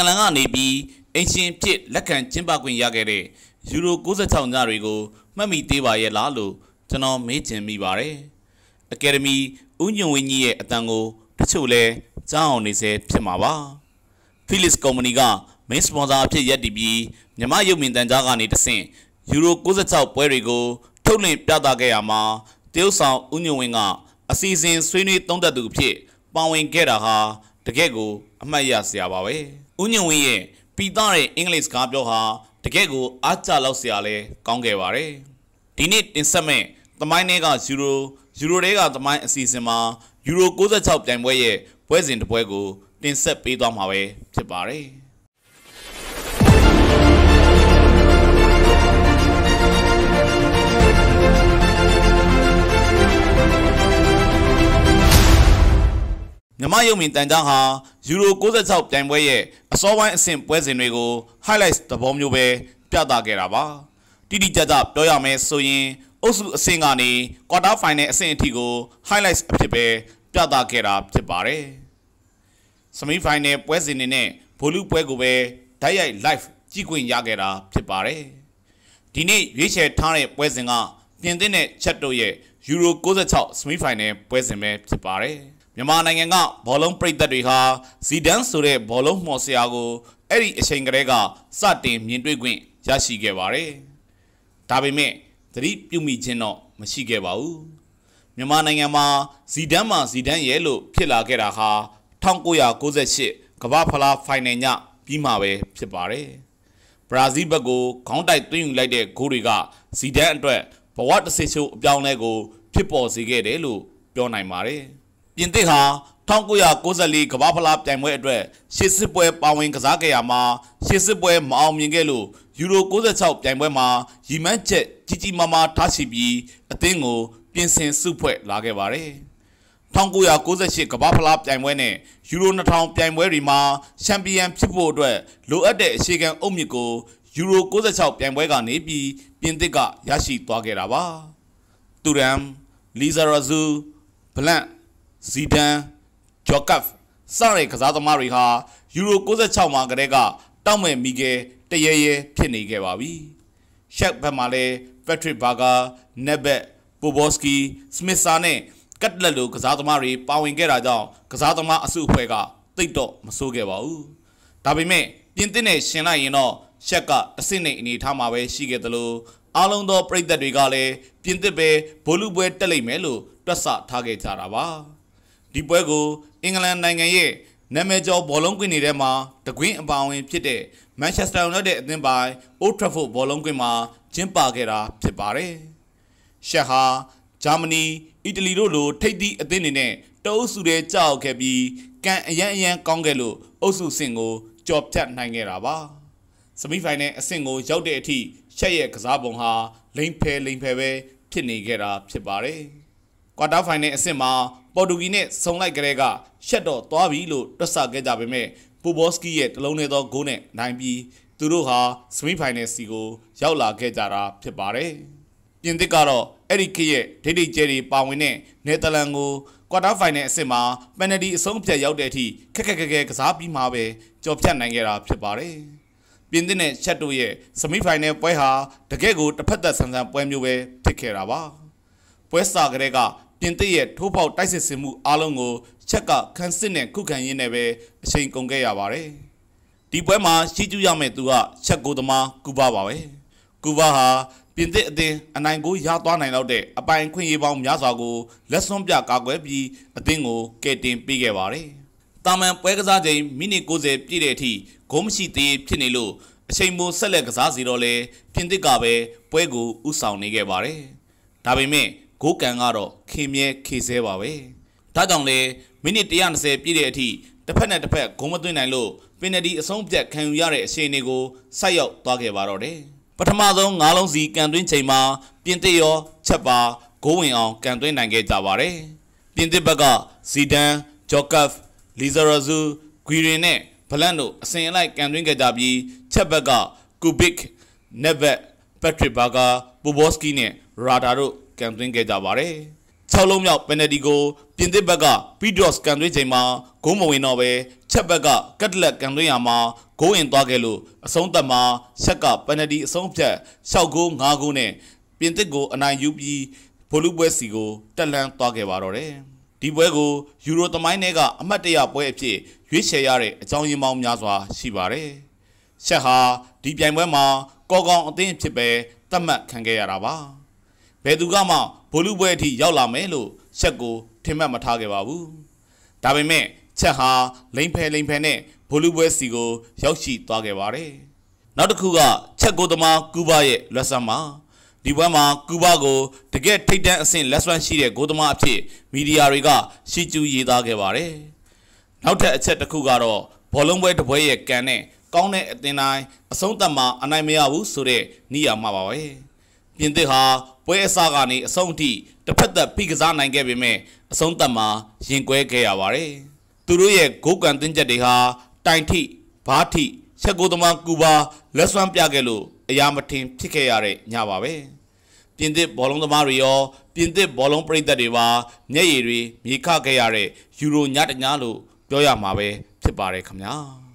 င်္ဂလန်ကနေပြီးအင်ရှင်ဖြစ်လက်ခံကျင်းပခွင့်ရခဲ့တဲ့ယူရို96ညတွေကိုမှတ်မိသေးပါရဲ့လားလို့ကျွန်တော်မေးချင်မိပါတယ်။အကယ်ဒမီဥညွန်ဝင်းကြီးရဲ့အတန်ကို တချို့လဲကြားအောင်နေစေဖြစ်မှာပါ။ Philips ကုမ္ပဏီက main sponsor အဖြစ်ရပ်တည်ပြီးမြမရုပ်မြင်တန်ကြားကနေတဆင့်ယူရို96ပွဲတွေကိုထုတ်လွှင့်ပြသခဲ့ရမှာတရုတ်ဆောင်ဥညွန်ဝင်းကအစီအစဉ်ဆွေးနွေးသုံးသပ်သူအဖြစ်ပါဝင်ခဲ့တာဟာတကယ့်ကို အမှတ်ရစရာပါပဲ။ဥညွန်ဝင်းရဲ့ပီတာတဲ့အင်္ဂလိပ်စကားပြောဟာတကယ့်ကိုအားကျလောက်စရာလဲကောင်းခဲ့ပါတယ်။ဒီနေ့တင်ဆက်မဲ့သမိုင်းတွေကယူရိုယူရိုတွေကသမိုင်းအစီအစဉ်မှာယူရို66ပြိုင်ပွဲရဲ့ပွဲစဉ်တစ်ပွဲကိုတင်ဆက်ပေးသွားမှာပဲဖြစ်ပါတယ်။မယုံမီတန်ကြားဟာယူရို96ပြိုင်ပွဲရဲ့အစောပိုင်းအဆင့်ပွဲစဉ်တွေကို highlights သဘောမျိုးပဲပြသခဲ့တာပါတိတိကျကျပြောရမယ်ဆိုရင်အုပ်စုအဆင့်ကနေ quarter final အဆင့်အထိကို highlights အဖြစ်ပဲပြသခဲ့တာဖြစ်ပါတယ် semi final ပွဲစဉ်တွေနဲ့ဗိုလ်လူပွဲကိုပဲဓာတ်ရိုက် live ကြည့်ခွင့်ရခဲ့တာဖြစ်ပါတယ်ဒီနေ့ရွေးချယ်ထားတဲ့ပွဲစဉ်ကပြင်သစ်တဲ့ချက်တို့ရဲ့ Euro 96 semi final ပွဲစဉ်ပဲဖြစ်ပါတယ်မြန်မာနိုင်ငံကဘောလုံးပရိသတ်တွေဟာဇီဒန်ဆိုတဲ့ဘောလုံးမှော်ဆရာကိုအဲ့ဒီအချိန်ကတည်းကစတင်မြင်တွေ့ခွင့်ရရှိခဲ့ပါတယ်။ဒါပေမဲ့သတိပြုမိခြင်းတော့မရှိခဲ့ပါဘူး။မြန်မာနိုင်ငံမှာဇီဒန်မှာဇီဒန်ရဲ့လို့ဖြစ်လာခဲ့တာဟာ1998ကမ္ဘာဖလားဖိုင်နယ်ညပြီးမှပဲဖြစ်ပါတယ်။ဘရာဇီးဘက်ကိုခေါင်းတိုက်သွင်းယူလိုက်တဲ့ဂိုးတွေကဇီဒန်အတွက်ဘဝတစ်ဆစ်ချိုးအပြောင်းလဲကို ဖြစ်ပေါ်စေခဲ့တယ်လို့ပြောနိုင်ပါတယ်။ပြင်သစ်ဟာ1994ကမ္ဘာဖလားပြိုင်ပွဲအတွက်ရှစ်စစ်ပွဲပါဝင်ကစားခဲ့ရမှာရှစ်စစ်ပွဲမအောင်မြင်ခဲ့လို့ယူရို96ပြိုင်ပွဲမှာရီမန်းချက်ကြီးကြီးမားမားထားရှိပြီးအသင်းကို ပြင်ဆင်စုဖွဲ့လာခဲ့ပါတယ်1998ကမ္ဘာဖလားပြိုင်ပွဲနဲ့ယူရို2000ပြိုင်ပွဲတွေမှာချန်ပီယံဖြစ်ဖို့အတွက်လိုအပ်တဲ့အခြေခံအုတ်မြစ်ကိုယူရို96ပြိုင်ပွဲကနေပြီးပြင်သစ်ကရရှိသွားခဲ့တာပါတူရမ်လီဇာရာဇူဘလန့်ဇီဒန်ဂျော့ကတ်စတဲ့ကစားသမားတွေဟာယူရို96မှာကတည်းကတောက်မဲ့မိခဲတရရဲဖြစ်နေခဲ့ပါပြီ။ရှက်ဘက်မှာလည်းဖက်ထရစ်ဘာဂါ၊နက်ဘက်၊ပိုဘော့စကီ၊စမစ်ဆာနဲ့ကတ်လက်လိုကစားသမားတွေပါဝင်ခဲ့တာကြောင့်ကစားသမားအစုအဖွဲ့ကတိတ်တော့မဆိုးခဲ့ပါဘူး။ဒါပေမဲ့ပြင်သစ်နဲ့ရှင်လိုက်ရင်တော့ရှက်ကတဆင့်နဲ့အနေထားမှာပဲရှိခဲ့သလိုအားလုံးသောပရိသတ်တွေကလည်းပြင်သစ်ပဲဘိုလူပွဲတက်လိမ့်မယ်လို့တွက်ဆထားခဲ့ကြတာပါ။ဒီပွဲကိုအင်္ဂလန်နိုင်ငံရဲ့နာမည်ကျော်ဘောလုံးကွင်းတွေထဲမှာတကွင်းအပါအဝင်ဖြစ်တဲ့ Manchester United အသင်းပိုင် Old Trafford ဘောလုံးကွင်းမှာကျင်းပခဲ့တာဖြစ်ပါတယ်။ရှက်ဟာဂျာမနီ၊အီတလီတို့လိုထိပ်သီးအသင်းတွေနဲ့တအုပ်စုတွေကြောက်ခဲ့ပြီးကန်အရန်အရန်ကောင်းခဲ့လို့အုပ်စုဆင့်ကိုကြော်ဖြတ်နိုင်ခဲ့တာပါ။စမီဖိုင်နယ်အဆင့်ကိုရောက်တဲ့အထိရှက်ရဲ့ကစားပုံဟာလိမ့်ဖဲလိမ့်ဖဲပဲဖြစ်နေခဲ့တာဖြစ်ပါတယ်။ကွာတာဖိုင်နယ်အဆင့်မှာပေါ်တူဂီနဲ့ဆုံလိုက်ကြတဲ့ကရှက်တော့သွားပြီလို့တွက်ဆခဲ့ကြပေမဲ့ပူဘော့စကီရဲ့တလုံးနဲ့သောဂိုးနဲ့နိုင်ပြီးသူတို့ဟာစမီဖိုင်နယ်စီကို ရောက်လာခဲ့ကြတာဖြစ်ပါတယ်။ပြင်သစ်ကတော့အဲ့ဒီခေတ်ရဲ့ဒိတ်ဒိတ်ကျဲတွေပါဝင်တဲ့နယ်သာလန်ကိုကွာတာဖိုင်နယ်အဆင့်မှာပယ်နတီအဆုံးဖြတ်ရောက်တဲ့အထိခက်ခက်ခက်ခက်ကစားပြီးမှပဲကြော်ဖြတ်နိုင်ခဲ့တာဖြစ်ပါတယ်။ပြင်သစ်နဲ့ချက်တို့ရဲ့စမီဖိုင်နယ်ပွဲဟာတကယ့်ကိုတစ်ဖက်သက်ဆန်ဆန်ပွဲမျိုးပဲဖြစ်ခဲ့တာပါ။ပွဲစာကလေးကပြင်သစ်ရဲ့ထိုးပေါက်တိုက်စစ်ဆင်မှုအလုံးကိုချက်ကခန်းစစ်နဲ့ခုခံရင်းနဲ့ပဲအချိန်ကုန်ခဲ့ရပါတယ်။ဒီပွဲမှာရှိကျူးရမယ့်သူကချက်ကိုသမားကူဘာပါပဲ။ကူဘာဟာပြင်သစ်အသင်းအနိုင်ကိုရသွားနိုင်တော့တဲ့အပိုင်ခွင့်ရေးပေါင်းများစွာကိုလက်စွန့်ပြကာကွယ်ပြီးအသင်းကိုကယ်တင်ပေးခဲ့ပါတယ်။တာမန်ပွဲကစားချိန်မိနစ်90ပြည့်တဲ့အထိဂိုးမရှိသေးဖြစ်နေလို့အချိန်မိုဆက်လက်ကစားစီတော့လေပြင်သစ်ကပဲပွဲကိုဥဆောင်နေခဲ့ပါတယ်။ဒါပေမဲ့ဂိုးကန်ကတော့ခင်မြဲခေဆဲပါပဲဒါကြောင့်လဲမိနစ်120ပြည့်တဲ့အထိတစ်ဖက်နဲ့တစ်ဖက်ဂုံးမသွင်းနိုင်လို့ပင်နတီအဆုံးပြတ်ခံယူရတဲ့အခြေအနေကိုဆက်ရောက်သွားခဲ့ပါတော့တယ်ပထမဆုံး၅လုံးစီကန်သွင်းချိန်မှာပြင်သစ်ရောချက်ပါဂိုးဝင်အောင်ကန်သွင်းနိုင်ခဲ့ကြပါတယ်ပြင်သစ်ဘက်ကဇီဒန်ဂျော့ကတ်လီဇာရာဇူဂွီရင်နဲ့ဘလန့်တို့အစဉ်အလိုက်ကန်သွင်းခဲ့ကြပြီးချက်ဘက်ကကူဘစ်နက်ဗက်ပက်ထရစ်ဘာဂါပူဘော့စကီနဲ့ရာဒါတို့ကံသွင်းခဲ့ကြပါတယ်။၆လုံးမြောက်ပယ်နယ်တီကိုပြင်သစ်ဘက်ကပီဒော့စ်ကန်သွင်းချိန်မှာဂိုးမဝင်တော့ပဲချက်ဘက်ကကက်တလက်ကန်သွင်းရမှာဂိုးဝင်သွားခဲ့လို့အဆုံးသတ်မှာချက်ကပယ်နယ်တီအဆုံးဖြတ်၆ဂိုး၅ဂိုးနဲ့ပြင်သစ်ကိုအနိုင်ယူပြီးဗိုလ်လုပွဲစီကို တက်လှမ်းသွားခဲ့ပါတော့တယ်။ဒီပွဲကိုယူရိုသမိုင်းထဲကအမှတ်တရပွဲအဖြစ်ရွေးချယ်ရတဲ့အကြောင်းရင်းပေါင်းများစွာရှိပါတယ်။ချက်ဟာဒီပြိုင်ပွဲမှာကောကောင်းအသင်းဖြစ်ပဲသတ်မှတ်ခံခဲ့ရတာပါ။ဘယ်သူကမှဘိုလ်လူပွဲအထိရောက်လာမယ်လို့ချက်ကိုထင်မှတ်မထားခဲ့ပါဘူး။ဒါပေမဲ့ချက်ဟာလိမ့်ဖဲလိမ့်ဖဲနဲ့ဘိုလ်လူပွဲစီကို ရောက်ရှိသွားခဲ့ပါတယ်။နောက်တစ်ခုကချက်ကိုသမားကူဘာရဲ့လက်ဆံမှာဒီပွဲမှာကူဘာကို တကယ်ထိတ်တန့်အဆင့်လက်ဆွမ်းရှိတဲ့ဂိုးသမားအဖြစ်မီဒီယာတွေက ရှီကျူးရေးသားခဲ့ပါတယ်။နောက်ထပ်အချက်တစ်ခုကတော့ဘောလုံးပွဲတစ်ပွဲရဲ့ကန်နဲ့ကောင်းတဲ့အသင်းတိုင်းအဆုံးသတ်မှာအနိုင်မရဘူးဆိုတဲ့ညံ့မှာပါပဲ။ပြင်သစ်ဟာပွဲအစကနေအဆုံးအထိတစ်ဖက်သက်ဖိကစားနိုင်ခဲ့ပေမဲ့အဆုံးသတ်မှာရင်ကွဲခဲ့ရပါတယ်။သူတို့ရဲ့ဂိုးကန်တင်းကျပ်တွေဟာ တိုင်ထိဘားထိချက်ကိုသမားကူပါလက်စွမ်းပြခဲ့လို့အရာမထင်ဖြစ်ခဲ့ရတဲ့ညပါပဲ။ပြင်သစ်ဘောလုံးသမားတွေရောပြင်သစ်ဘောလုံးပရိသတ်တွေပါမျက်ရည်တွေမြေခခဲ့ရတဲ့ယူရိုညတညလို့ပြောရမှာပဲဖြစ်ပါတယ်ခင်ဗျာ။